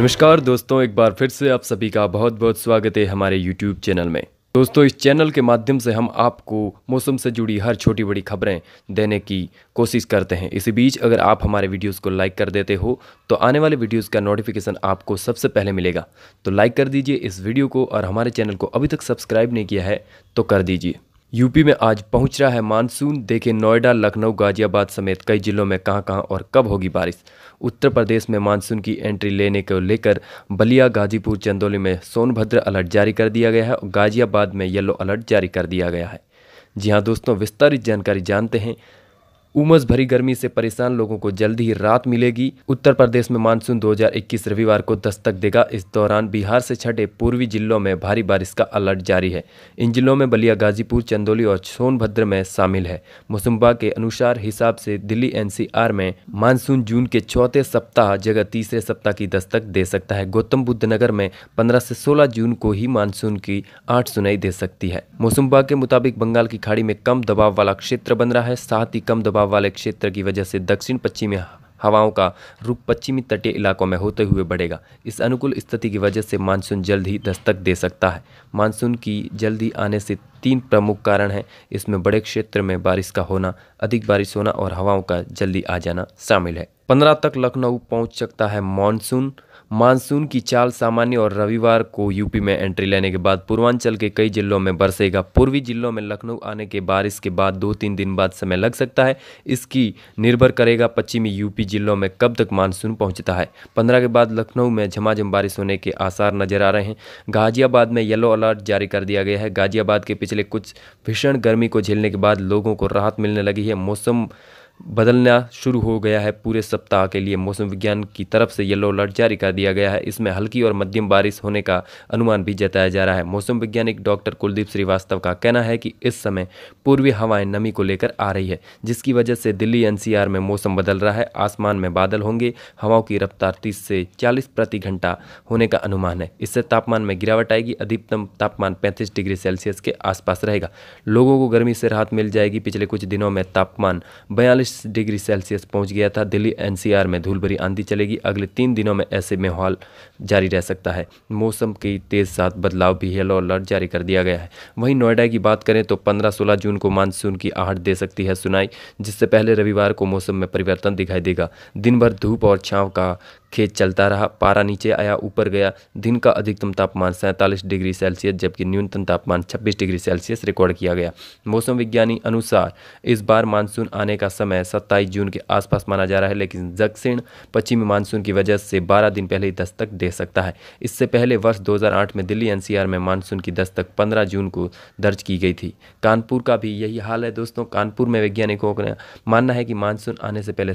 नमस्कार दोस्तों एक बार फिर से आप सभी का बहुत बहुत स्वागत है हमारे यूट्यूब चैनल में दोस्तों इस चैनल के माध्यम से हम आपको मौसम से जुड़ी हर छोटी बड़ी खबरें देने की कोशिश करते हैं इसी बीच अगर आप हमारे वीडियोस को लाइक कर देते हो तो आने वाले वीडियोस का नोटिफिकेशन आपको सबसे पहले मिलेगा तो लाइक कर दीजिए इस वीडियो को और हमारे चैनल को अभी तक सब्सक्राइब नहीं किया है तो कर दीजिए यूपी में आज पहुंच रहा है मानसून देखें नोएडा लखनऊ गाजियाबाद समेत कई जिलों में कहां कहां और कब होगी बारिश उत्तर प्रदेश में मानसून की एंट्री लेने को लेकर बलिया गाजीपुर चंदौली में सोनभद्र अलर्ट जारी कर दिया गया है और गाजियाबाद में येलो अलर्ट जारी कर दिया गया है जी हाँ दोस्तों विस्तारित जानकारी जानते हैं उमस भरी गर्मी से परेशान लोगों को जल्द ही राहत मिलेगी उत्तर प्रदेश में मानसून 2021 रविवार को दस्तक देगा इस दौरान बिहार से छठे पूर्वी जिलों में भारी बारिश का अलर्ट जारी है इन जिलों में बलिया गाजीपुर चंदौली और सोनभद्र में शामिल है मौसम विभाग के अनुसार हिसाब से दिल्ली एनसीआर में मानसून जून के चौथे सप्ताह जगह तीसरे सप्ताह की दस्तक दे सकता है गौतम बुद्ध नगर में पंद्रह से सोलह जून को ही मानसून की आठ सुनाई दे सकती है मौसम विभाग के मुताबिक बंगाल की खाड़ी में कम दबाव वाला क्षेत्र बन रहा है साथ ही कम दबाव दबाव वाले क्षेत्र की वजह से दक्षिण पश्चिमी हवाओं का रुख पश्चिमी तटीय इलाकों में होते हुए बढ़ेगा इस अनुकूल स्थिति की वजह से मानसून जल्द ही दस्तक दे सकता है मानसून की जल्दी आने से तीन प्रमुख कारण हैं इसमें बड़े क्षेत्र में बारिश का होना अधिक बारिश होना और हवाओं का जल्दी आ जाना शामिल है पंद्रह तक लखनऊ पहुंच सकता है मानसून मानसून की चाल सामान्य और रविवार को यूपी में एंट्री लेने के बाद पूर्वांचल के कई जिलों में बरसेगा पूर्वी जिलों में लखनऊ आने के बारिश के बाद दो तीन दिन बाद समय लग सकता है इसकी निर्भर करेगा पश्चिमी यूपी जिलों में कब तक मानसून पहुंचता है पंद्रह के बाद लखनऊ में झमाझम बारिश होने के आसार नजर आ रहे हैं गाजियाबाद में येलो अलर्ट जारी कर दिया गया है गाजियाबाद के पिछले कुछ भीषण गर्मी को झेलने के बाद लोगों को राहत मिलने लगी है मौसम बदलना शुरू हो गया है पूरे सप्ताह के लिए मौसम विज्ञान की तरफ से येलो अलर्ट जारी कर दिया गया है इसमें हल्की और मध्यम बारिश होने का अनुमान भी जताया जा रहा है मौसम वैज्ञानिक डॉक्टर कुलदीप श्रीवास्तव का कहना है कि इस समय पूर्वी हवाएं नमी को लेकर आ रही है जिसकी वजह से दिल्ली एनसीआर में मौसम बदल रहा है आसमान में बादल होंगे हवाओं की रफ्तार तीस से चालीस प्रति घंटा होने का अनुमान है इससे तापमान में गिरावट आएगी अधिकतम तापमान पैंतीस डिग्री सेल्सियस के आसपास रहेगा लोगों को गर्मी से राहत मिल जाएगी पिछले कुछ दिनों में तापमान बयालीस उनतीस डिग्री सेल्सियस पहुंच गया था दिल्ली एनसीआर में धूल भरी आंधी चलेगी अगले तीन दिनों में ऐसे माहौल जारी रह सकता है मौसम के तेज़ साथ बदलाव भी येलो अलर्ट जारी कर दिया गया है वहीं नोएडा की बात करें तो पंद्रह सोलह जून को मानसून की आहट दे सकती है सुनाई जिससे पहले रविवार को मौसम में परिवर्तन दिखाई देगा दिन भर धूप और छाँव का खेत चलता रहा पारा नीचे आया ऊपर गया दिन का अधिकतम तापमान सैंतालीस डिग्री सेल्सियस जबकि न्यूनतम तापमान छब्बीस डिग्री सेल्सियस रिकॉर्ड किया गया मौसम विज्ञानी अनुसार इस बार मानसून आने का समय सत्ताईस जून के आसपास माना जा रहा है लेकिन दक्षिण पश्चिमी मानसून की वजह से बारह दिन पहले ही दस्तक दे सकता है इससे पहले वर्ष 2008 में दिल्ली एनसीआर में मानसून की दस्तक 15 जून को दर्ज की गई थी कानपुर का भी यही हाल है दोस्तों कानपुर में वैज्ञानिकों का मानना है कि मानसून आने से पहले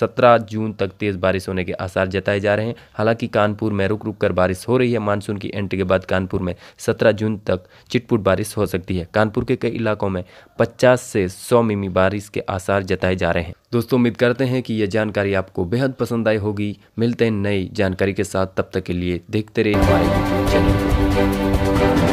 सत्रह जून तक तेज़ बारिश होने के आसार जताए जा रहे हैं हालांकि कानपुर में रुक रुक कर बारिश हो रही है मानसून की एंट्री के बाद कानपुर में सत्रह जून तक चिटपुट बारिश हो सकती है कानपुर के कई इलाकों में पचास से सौ मिमी बारिश के आसार जताए जा रहे हैं दोस्तों उम्मीद करते हैं कि यह जानकारी आपको बेहद पसंद आई होगी मिलते हैं नई जानकारी के साथ तब तक के लिए देखते रहे हमारे यूट्यूब चैनल